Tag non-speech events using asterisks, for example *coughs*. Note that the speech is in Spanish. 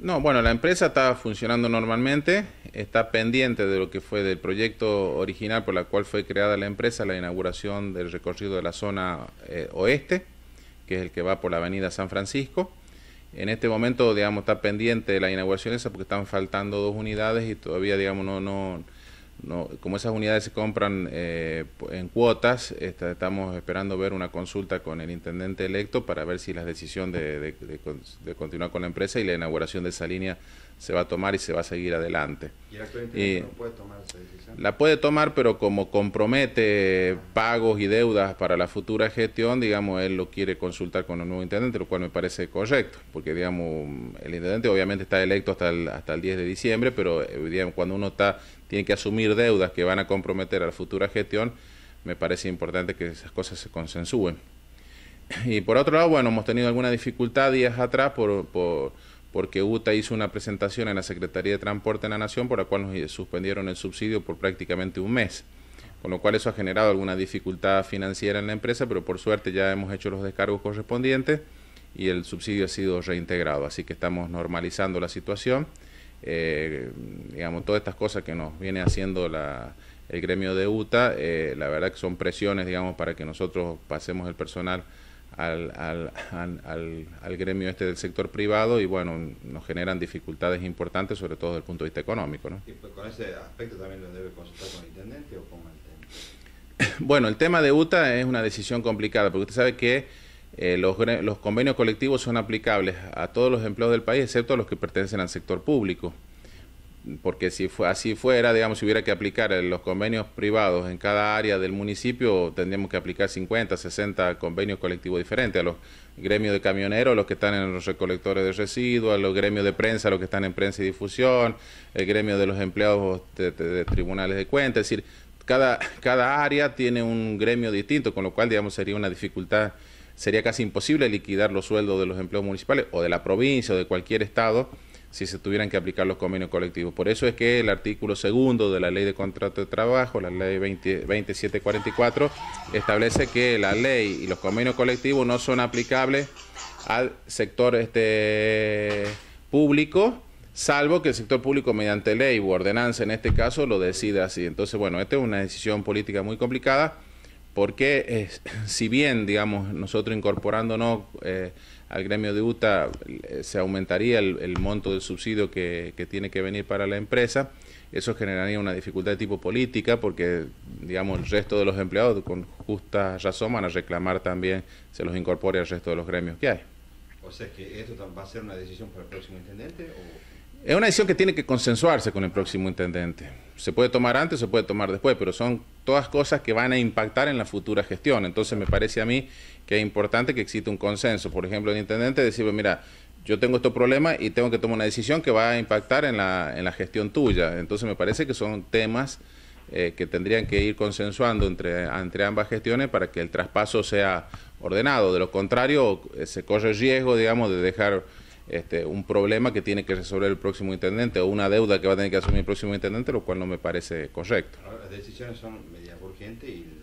No, bueno, la empresa está funcionando normalmente, está pendiente de lo que fue del proyecto original por la cual fue creada la empresa, la inauguración del recorrido de la zona eh, oeste, que es el que va por la avenida San Francisco. En este momento, digamos, está pendiente de la inauguración esa porque están faltando dos unidades y todavía, digamos, no, no, como esas unidades se compran eh, en cuotas, estamos esperando ver una consulta con el intendente electo para ver si la decisión de, continuar con la empresa y la inauguración de esa línea se va a tomar y se va a seguir adelante. ¿Y no puede tomar esa decisión? La puede tomar, pero como compromete pagos y deudas para la futura gestión, digamos, él lo quiere consultar con el nuevo intendente, lo cual me parece correcto, porque, digamos, el intendente obviamente está electo hasta el, hasta el 10 de diciembre, pero, eh, cuando uno está tiene que asumir deudas que van a comprometer a la futura gestión, me parece importante que esas cosas se consensúen. Y por otro lado, bueno, hemos tenido alguna dificultad días atrás por porque UTA hizo una presentación en la Secretaría de Transporte de la Nación por la cual nos suspendieron el subsidio por prácticamente un mes. Con lo cual eso ha generado alguna dificultad financiera en la empresa, pero por suerte ya hemos hecho los descargos correspondientes y el subsidio ha sido reintegrado. Así que estamos normalizando la situación. Eh, digamos, todas estas cosas que nos viene haciendo la, el gremio de UTA, eh, la verdad que son presiones, digamos, para que nosotros pasemos el personal al, al, al, gremio este del sector privado y bueno, nos generan dificultades importantes, sobre todo desde el punto de vista económico. ¿no? ¿Y pues, con ese aspecto también lo debe consultar con el intendente o con el tema? *coughs* Bueno, el tema de UTA es una decisión complicada, porque usted sabe que eh, los, los convenios colectivos son aplicables a todos los empleos del país, excepto a los que pertenecen al sector público porque si fue, así fuera, digamos, si hubiera que aplicar los convenios privados en cada área del municipio, tendríamos que aplicar 50, 60 convenios colectivos diferentes a los gremios de camioneros, los que están en los recolectores de residuos, a los gremios de prensa, los que están en prensa y difusión, el gremio de los empleados de, tribunales de cuentas, es decir, cada, cada área tiene un gremio distinto, con lo cual, digamos, sería una dificultad, sería casi imposible liquidar los sueldos de los empleos municipales o de la provincia o de cualquier estado si se tuvieran que aplicar los convenios colectivos. Por eso es que el artículo segundo de la Ley de Contrato de Trabajo, la Ley 2744, establece que la ley y los convenios colectivos no son aplicables al sector este, público, salvo que el sector público mediante ley u ordenanza en este caso lo decida así. Entonces, bueno, esta es una decisión política muy complicada porque eh, *laughs* si bien, digamos, nosotros incorporándonos eh, al gremio de UTA eh, se aumentaría el, monto del subsidio que, tiene que venir para la empresa, eso generaría una dificultad de tipo política porque, digamos, el resto de los empleados con justa razón van a reclamar también se los incorpore al resto de los gremios que hay. O sea, que esto va a ser una decisión para el próximo intendente o... Es una decisión que tiene que consensuarse con el próximo intendente se puede tomar antes, se puede tomar después, pero son todas cosas que van a impactar en la futura gestión. Entonces me parece a mí que es importante que exista un consenso. Por ejemplo, el intendente decir, mira, yo tengo estos problema y tengo que tomar una decisión que va a impactar en la, en la gestión tuya. Entonces me parece que son temas eh, que tendrían que ir consensuando entre, entre ambas gestiones para que el traspaso sea ordenado. De lo contrario, eh, se corre el riesgo, digamos, de dejar este, un problema que tiene que resolver el próximo intendente o una deuda que va a tener que asumir el próximo intendente, lo cual no me parece correcto. Las decisiones son medidas urgentes y